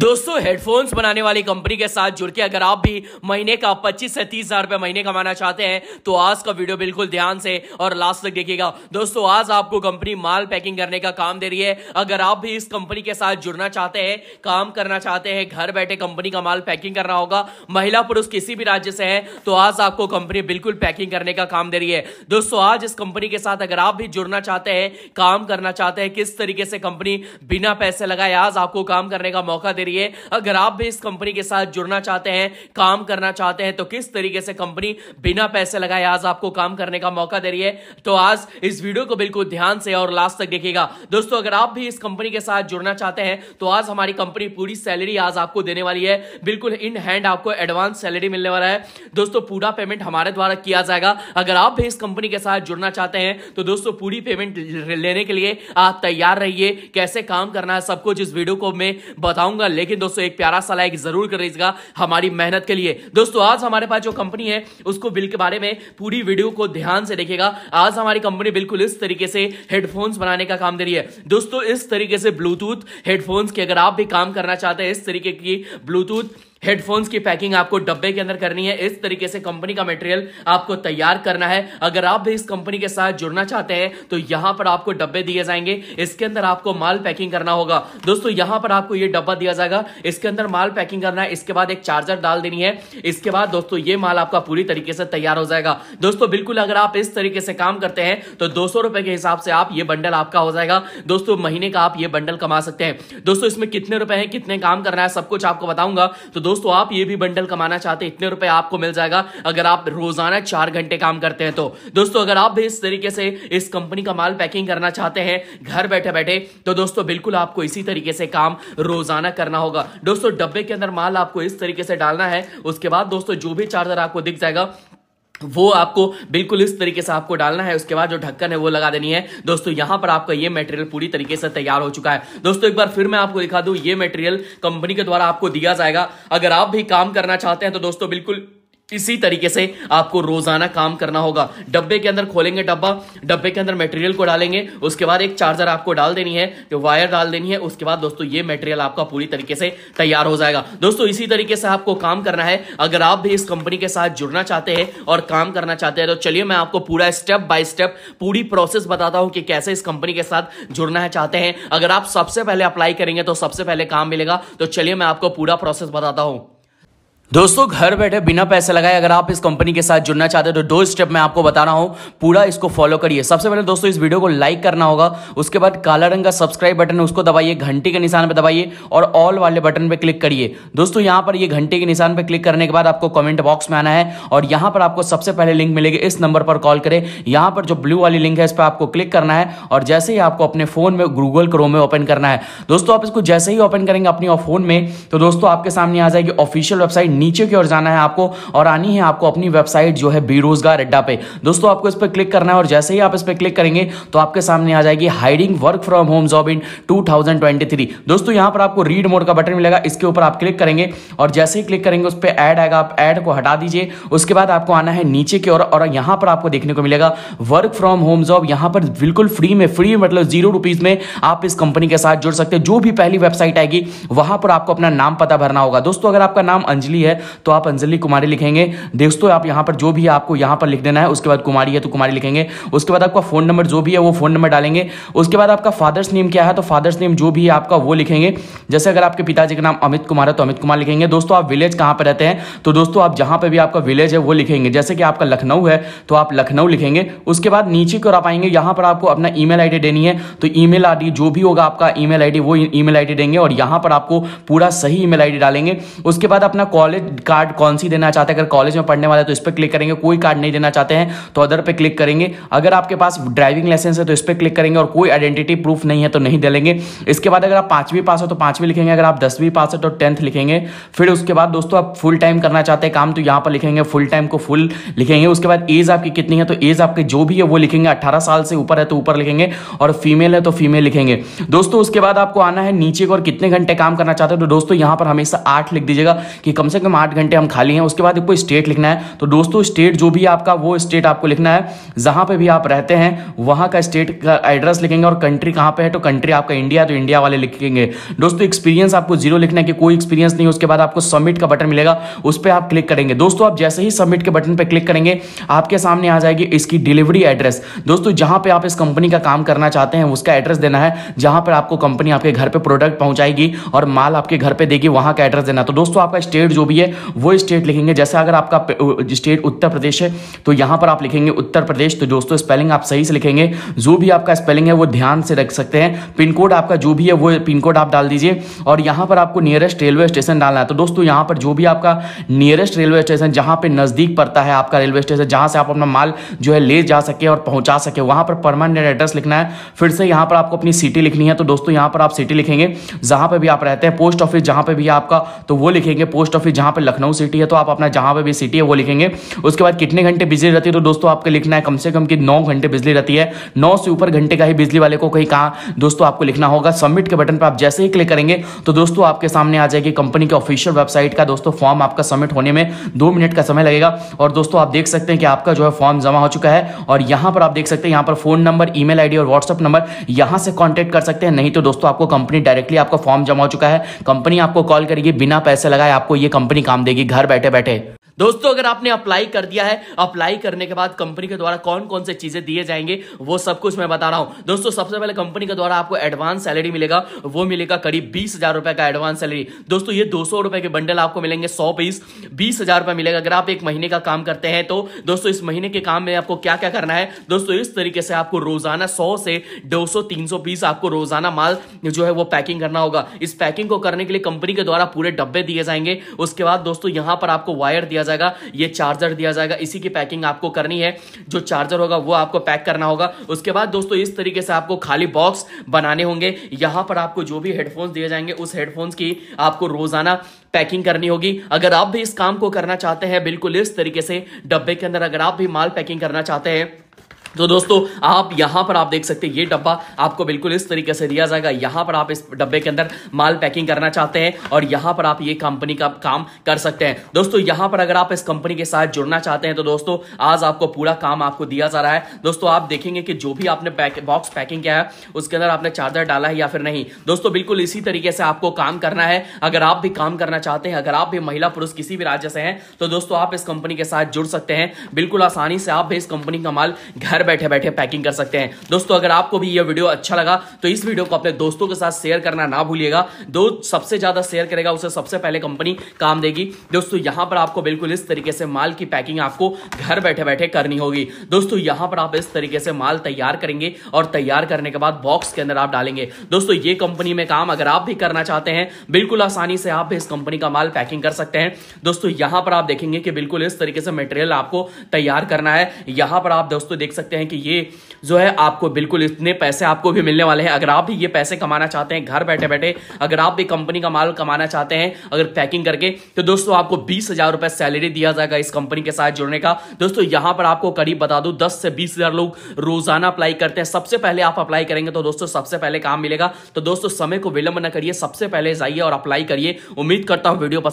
दोस्तों हेडफोन्स बनाने वाली कंपनी के साथ जुड़ के अगर आप भी महीने का पच्चीस से तीस हजार रुपए महीने कमाना चाहते हैं तो आज का वीडियो बिल्कुल ध्यान से और लास्ट तक देखिएगा दोस्तों आज आपको कंपनी माल पैकिंग करने का काम दे रही है अगर आप भी इस कंपनी के साथ जुड़ना चाहते हैं काम करना चाहते हैं घर बैठे कंपनी का माल पैकिंग करना होगा महिला पुरुष किसी भी राज्य से है तो आज आपको कंपनी बिल्कुल पैकिंग करने का काम दे रही है दोस्तों आज इस कंपनी के साथ अगर आप भी जुड़ना चाहते हैं काम करना चाहते हैं किस तरीके से कंपनी बिना पैसे लगाए आज आपको काम करने का मौका दे रही करिए अगर आप भी इस कंपनी के साथ जुड़ना चाहते हैं काम करना चाहते हैं तो किस तरीके से कंपनी बिना पैसे लगाए आज आपको काम करने का मौका दे रही है तो आज इस वीडियो को बिल्कुल ध्यान से और लास्ट तक देखिएगा दोस्तों अगर आप भी इस कंपनी के साथ जुड़ना चाहते हैं तो आज हमारी कंपनी पूरी सैलरी आज आपको देने वाली है बिल्कुल इन हैंड आपको एडवांस सैलरी मिलने वाला है दोस्तों पूरा पेमेंट हमारे द्वारा किया जाएगा अगर आप भी इस कंपनी के साथ जुड़ना चाहते हैं तो दोस्तों पूरी पेमेंट लेने के लिए आप तैयार रहिए कैसे काम करना है सब कुछ इस वीडियो को मैं बताऊंगा लेकिन दोस्तों एक प्यारा सा लाइक जरूर करेगा हमारी मेहनत के लिए दोस्तों आज हमारे पास जो कंपनी है उसको बिल के बारे में पूरी वीडियो को ध्यान से देखेगा आज हमारी कंपनी बिल्कुल इस तरीके से हेडफोन्स बनाने का काम दे रही है दोस्तों इस तरीके से ब्लूटूथ हेडफोन्स की अगर आप भी काम करना चाहते हैं इस तरीके की ब्लूटूथ हेडफोन्स की पैकिंग आपको डब्बे के अंदर करनी है इस तरीके से कंपनी का मटेरियल आपको तैयार करना है अगर आप भी इस कंपनी के साथ जुड़ना चाहते हैं तो यहां पर आपको डब्बे दिए जाएंगे इसके अंदर आपको माल पैकिंग करना होगा दोस्तों यहां पर आपको ये डब्बा दिया जाएगा इसके अंदर माल पैकिंग करना है इसके बाद एक चार्जर डाल देनी है इसके बाद दोस्तों ये माल आपका पूरी तरीके से तैयार हो जाएगा दोस्तों बिल्कुल अगर आप इस तरीके से काम करते हैं तो दो के हिसाब से आप ये बंडल आपका हो जाएगा दोस्तों महीने का आप ये बंडल कमा सकते हैं दोस्तों इसमें कितने रुपए है कितने काम करना है सब कुछ आपको बताऊंगा तो दोस्तों आप ये भी बंडल कमाना चाहते हैं इतने रुपए आपको मिल जाएगा अगर आप रोजाना चार घंटे काम करते हैं तो दोस्तों अगर आप भी इस तरीके से इस कंपनी का माल पैकिंग करना चाहते हैं घर बैठे बैठे तो दोस्तों बिल्कुल आपको इसी तरीके से काम रोजाना करना होगा दोस्तों डब्बे के अंदर माल आपको इस तरीके से डालना है उसके बाद दोस्तों जो भी चार्जर आपको दिख जाएगा वो आपको बिल्कुल इस तरीके से आपको डालना है उसके बाद जो ढक्कन है वो लगा देनी है दोस्तों यहां पर आपका ये मटेरियल पूरी तरीके से तैयार हो चुका है दोस्तों एक बार फिर मैं आपको दिखा दूं ये मटेरियल कंपनी के द्वारा आपको दिया जाएगा अगर आप भी काम करना चाहते हैं तो दोस्तों बिल्कुल इसी तरीके से आपको रोजाना काम करना होगा डब्बे के अंदर खोलेंगे डब्बा डब्बे के अंदर मटेरियल को डालेंगे उसके बाद एक चार्जर आपको डाल देनी है तो वायर डाल देनी है उसके बाद दोस्तों ये मटेरियल आपका पूरी तरीके से तैयार हो जाएगा दोस्तों इसी तरीके से आपको काम करना है अगर आप भी इस कंपनी के साथ जुड़ना चाहते हैं और काम करना चाहते हैं तो चलिए मैं आपको पूरा स्टेप बाय स्टेप पूरी प्रोसेस बताता हूं कि कैसे इस कंपनी के साथ जुड़ना है चाहते हैं अगर आप सबसे पहले अप्लाई करेंगे तो सबसे पहले काम मिलेगा तो चलिए मैं आपको पूरा प्रोसेस बताता हूं दोस्तों घर बैठे बिना पैसे लगाए अगर आप इस कंपनी के साथ जुड़ना चाहते हैं तो दो स्टेप मैं आपको बता रहा हूं पूरा इसको फॉलो करिए सबसे पहले दोस्तों इस वीडियो को लाइक करना होगा उसके बाद काला रंग का सब्सक्राइब बटन है उसको दबाइए घंटी के निशान पर दबाइए और ऑल वाले बटन पर क्लिक करिए दोस्तों यहां पर ये घंटे के निशान पर क्लिक करने के बाद आपको कॉमेंट बॉक्स में आना है और यहां पर आपको सबसे पहले लिंक मिलेगी इस नंबर पर कॉल करें यहां पर जो ब्लू वाली लिंक है इस पर आपको क्लिक करना है और जैसे ही आपको अपने फोन में गूगल क्रो में ओपन करना है दोस्तों आप इसको जैसे ही ओपन करेंगे अपने फोन में तो दोस्तों आपके सामने आ जाएगी ऑफिशियल वेबसाइट नीचे की ओर जाना है आपको और आनी है आपको अपनी वेबसाइट जो है बेरोजगार अड्डा पे दोस्तों आपको इस पर क्लिक करना है और जैसे ही आप इस पर क्लिक करेंगे तो आपके सामने आ जाएगी hiding work from home job in two दोस्तों यहां पर आपको रीड मोड का बटन मिलेगा इसके ऊपर आप क्लिक करेंगे और जैसे ही क्लिक करेंगे उस पर एड आएगा आप एड को हटा दीजिए उसके बाद आपको आना है नीचे की ओर और यहां पर आपको देखने को मिलेगा वर्क फ्रॉम होम जॉब यहां पर बिल्कुल फ्री में फ्री मतलब जीरो रुपीज में आप इस कंपनी के साथ जुड़ सकते हैं जो भी पहली वेबसाइट आएगी वहां पर आपको अपना नाम पता भरना होगा दोस्तों अगर आपका नाम अंजलि है है तो आप अंजलि कुमारी लिखेंगे दोस्तों आप यहाँ पर जो भी आपको यहाँ पर लिख देना है उसके बाद कुमारी है तो कुमारी लिखेंगे उसके बाद आपका फ़ोन नंबर जो भी है वो फ़ोन नंबर डालेंगे उसके बाद आपका फादर्स नेम क्या है तो फादर्स नेम जो भी है आपका वो लिखेंगे जैसे अगर आपके पिताजी का नाम अमित कुमार है तो अमित कुमार लिखेंगे दोस्तों आप विलेज कहाँ पर रहते हैं तो दोस्तों आप जहाँ पर भी आपका विलेज है वो लिखेंगे जैसे कि आपका लखनऊ है तो आप लखनऊ लिखेंगे उसके बाद नीचे की ओर आप आएंगे यहाँ पर आपको अपना ईमेल आईडी देनी है तो ईमेल आईडी जो भी होगा आपका ईमेल आईडी वो ईमेल आईडी देंगे और यहाँ पर आपको पूरा सही ईमेल आईडी डालेंगे उसके बाद अपना कॉलेज कॉलेज कार्ड कौन सी देना चाहते हैं अगर कॉलेज में पढ़ने वाले तो इस पर क्लिक करेंगे कोई कार्ड नहीं देना चाहते हैं तो अदर पर क्लिक करेंगे अगर आपके पास ड्राइविंग लाइसेंस है तो इस पर क्लिक करेंगे और कोई आइडेंटिटी प्रूफ नहीं है तो नहीं दे लेंगे इसके बाद अगर आप पाँचवीं पास हो तो पाँचवीं लिखेंगे अगर आप दसवीं पास है तो टेंथ लिखेंगे फिर उसके बाद दोस्तों आप फुल टाइम करना चाहते हैं काम तो यहां पर लिखेंगे फुल टाइम को फुल लिखेंगे उसके बाद एज आपकी कितनी है तो एज आपके जो भी है वो लिखेंगे अट्ठारह साल से ऊपर है तो ऊपर लिखेंगे और फीमेल है तो फीमेल लिखेंगे दोस्तों उसके बाद आपको आना है नीचे और कितने घंटे काम करना चाहते हो तो दोस्तों यहां पर हमेशा आठ लिख दीजिएगा कि कम से कम कम आठ घंटे हम खाली हैं उसके बाद आपको स्टेट लिखना है तो दोस्तों स्टेट जो भी आपका वो स्टेट आपको लिखना है जहाँ पर भी आप रहते हैं वहाँ का स्टेट का एड्रेस लिखेंगे और कंट्री कहाँ पर है तो कंट्री आपका इंडिया तो इंडिया वाले लिखेंगे दोस्तों एक्सपीरियंस आपको जीरो लिखना है कि कोई एक्सपीरियंस नहीं उसके बाद आपको सबमिट का बटन मिलेगा उस पर आप क्लिक करेंगे दोस्तों आप जैसे ही सबमिट के बटन पर क्लिक करेंगे आपके सामने आ जाएगी इसकी डिलीवरी एड्रेस दोस्तों जहां पे आप इस कंपनी का काम करना चाहते हैं उसका एड्रेस देना है जहां पर आपको कंपनी आपके घर पे प्रोडक्ट पहुंचाएगी और माल आपके घर पे देगी वहां का एड्रेस देना तो दोस्तों आपका स्टेट जो भी होती है वो स्टेट लिखेंगे जैसे अगर आपका स्टेट उत्तर प्रदेश है तो यहां पर आप लिखेंगे उत्तर प्रदेश तो दोस्तों स्पेलिंग आप सही से लिखेंगे जो भी आपका स्पेलिंग है वो ध्यान से रख सकते हैं पिन कोड आपका जो भी है वो पिन कोड आप डाल दीजिए और यहां पर आपको नियरेस्ट रेलवे स्टेशन डालना है तो दोस्तों यहां पर जो भी आपका नियरेस्ट रेलवे स्टेशन जहां पर नज़दीक पड़ता है आपका रेलवे स्टेशन जहां से आप अपना माल जो है ले जा सके और पहुंचा सके वहां पर परमानेंट एड्रेस लिखना है फिर से यहां पर आपको अपनी सिटी लिखनी है तो दोस्तों यहां पर आप सिटी लिखेंगे जहां पर भी आप रहते हैं पोस्ट ऑफिस जहां पर भी आपका तो वो लिखेंगे पोस्ट ऑफिस जहां पर लखनऊ सिटी है तो आप अपना जहां पर भी सिटी है वो लिखेंगे उसके बाद कितने घंटे बिजली रहती है तो दोस्तों आपको लिखना है कम से कम कि नौ घंटे बिजली रहती है नौ से ऊपर घंटे का ही बिजली वाले को कहीं कहा दोस्तों आपको लिखना होगा सबमिट के बटन पर आप जैसे ही क्लिक करेंगे तो दोस्तों आपके सामने आ जाएगी कंपनी के ऑफिशियल वेबसाइट का दोस्तों फॉर्म आपका सबमिट होने में दो मिनट का समय लगेगा और दोस्तों आप देख सकते हैं कि आपका जो है फॉर्म जमा हो चुका है और यहां पर आप देख सकते हैं यहां पर फोन नंबर ई मेल और व्हाट्सअप नंबर यहां से कॉन्टेक्ट कर सकते हैं नहीं तो दोस्तों आपको कंपनी डायरेक्टली आपका फॉर्म जमा हो चुका है कंपनी आपको कॉल करेगी बिना पैसे लगाए आपको यह कंपनी कंपनी काम देगी घर बैठे बैठे दोस्तों अगर आपने अप्लाई कर दिया है अप्लाई करने के बाद कंपनी के द्वारा कौन कौन से चीजें दिए जाएंगे वो सब कुछ मैं बता रहा हूं दोस्तों सबसे पहले कंपनी के द्वारा आपको एडवांस सैलरी मिलेगा वो मिलेगा करीब बीस हजार रुपए का एडवांस सैलरी दोस्तों ये दो सौ रुपए के बंडल आपको मिलेंगे सौ पीस बीस हजार रुपए मिलेगा अगर आप एक महीने का काम करते हैं तो दोस्तों इस महीने के काम में आपको क्या क्या करना है दोस्तों इस तरीके से आपको रोजाना सौ से दो सौ तीन सौ पीस आपको रोजाना माल जो है वो पैकिंग करना होगा इस पैकिंग को करने के लिए कंपनी के द्वारा पूरे डब्बे दिए जाएंगे उसके बाद दोस्तों यहां पर आपको वायर दिया जाएगा ये चार्जर दिया जाएगा इसी की पैकिंग आपको करनी है जो चार्जर होगा वो आपको पैक करना होगा उसके बाद दोस्तों इस तरीके से आपको खाली बॉक्स बनाने होंगे यहां पर आपको जो भी हेडफोन्स दिए जाएंगे उस हेडफोन्स की आपको रोजाना पैकिंग करनी होगी अगर आप भी इस काम को करना चाहते हैं बिल्कुल इस तरीके से डब्बे के अंदर अगर आप भी माल पैकिंग करना चाहते हैं तो दोस्तों आप यहां पर आप देख सकते हैं ये डब्बा आपको बिल्कुल इस तरीके से दिया जाएगा यहां पर आप इस डब्बे के अंदर माल पैकिंग करना चाहते हैं और यहां पर आप ये कंपनी का काम कर सकते हैं दोस्तों यहां पर अगर आप इस कंपनी के साथ जुड़ना चाहते हैं तो दोस्तों आज आपको पूरा काम आपको दिया जा रहा है दोस्तों आप देखेंगे कि जो भी आपने पैक, बॉक्स पैकिंग किया है उसके अंदर आपने चार्जर डाला है या फिर नहीं दोस्तों बिल्कुल इसी तरीके से आपको काम करना है अगर आप भी काम करना चाहते हैं अगर आप भी महिला पुरुष किसी भी राज्य से हैं तो दोस्तों आप इस कंपनी के साथ जुड़ सकते हैं बिल्कुल आसानी से आप भी इस कंपनी का माल घर घर बैठे बैठे पैकिंग कर सकते हैं दोस्तों अगर आपको भी यह वीडियो अच्छा लगा तो इस वीडियो को अपने दोस्तों के साथ शेयर करना ना भूलिएगा दो सबसे ज्यादा शेयर करेगा उसे सबसे पहले कंपनी काम देगी दोस्तों यहां पर आपको बिल्कुल इस तरीके से माल की पैकिंग आपको घर बैठे बैठे करनी होगी दोस्तों यहां पर आप इस तरीके से माल तैयार करेंगे और तैयार करने के बाद बॉक्स के अंदर आप डालेंगे दोस्तों ये कंपनी में काम अगर आप भी करना चाहते हैं बिल्कुल आसानी से आप इस कंपनी का माल पैकिंग कर सकते हैं दोस्तों यहां पर आप देखेंगे कि बिल्कुल इस तरीके से मटेरियल आपको तैयार करना है यहां पर आप दोस्तों देख सकते सकते हैं कि ये जो है आपको बिल्कुल इतने पैसे आपको भी मिलने वाले हैं अगर आप भी ये पैसे कमाना चाहते हैं घर बैठे बैठे अगर आप भी कंपनी का माल कमाना चाहते हैं अगर पैकिंग करके तो दोस्तों आपको बीस हजार रुपए सैलरी दिया जाएगा इस कंपनी के साथ जुड़ने का दोस्तों यहां पर आपको करीब बता दू दस से बीस हजार लोग रोजाना अप्लाई करते हैं सबसे पहले आप अप्लाई करेंगे तो दोस्तों सबसे पहले काम मिलेगा तो दोस्तों समय को विलंब न करिए सबसे पहले जाइए और अप्लाई करिए उम्मीद करता हूं वीडियो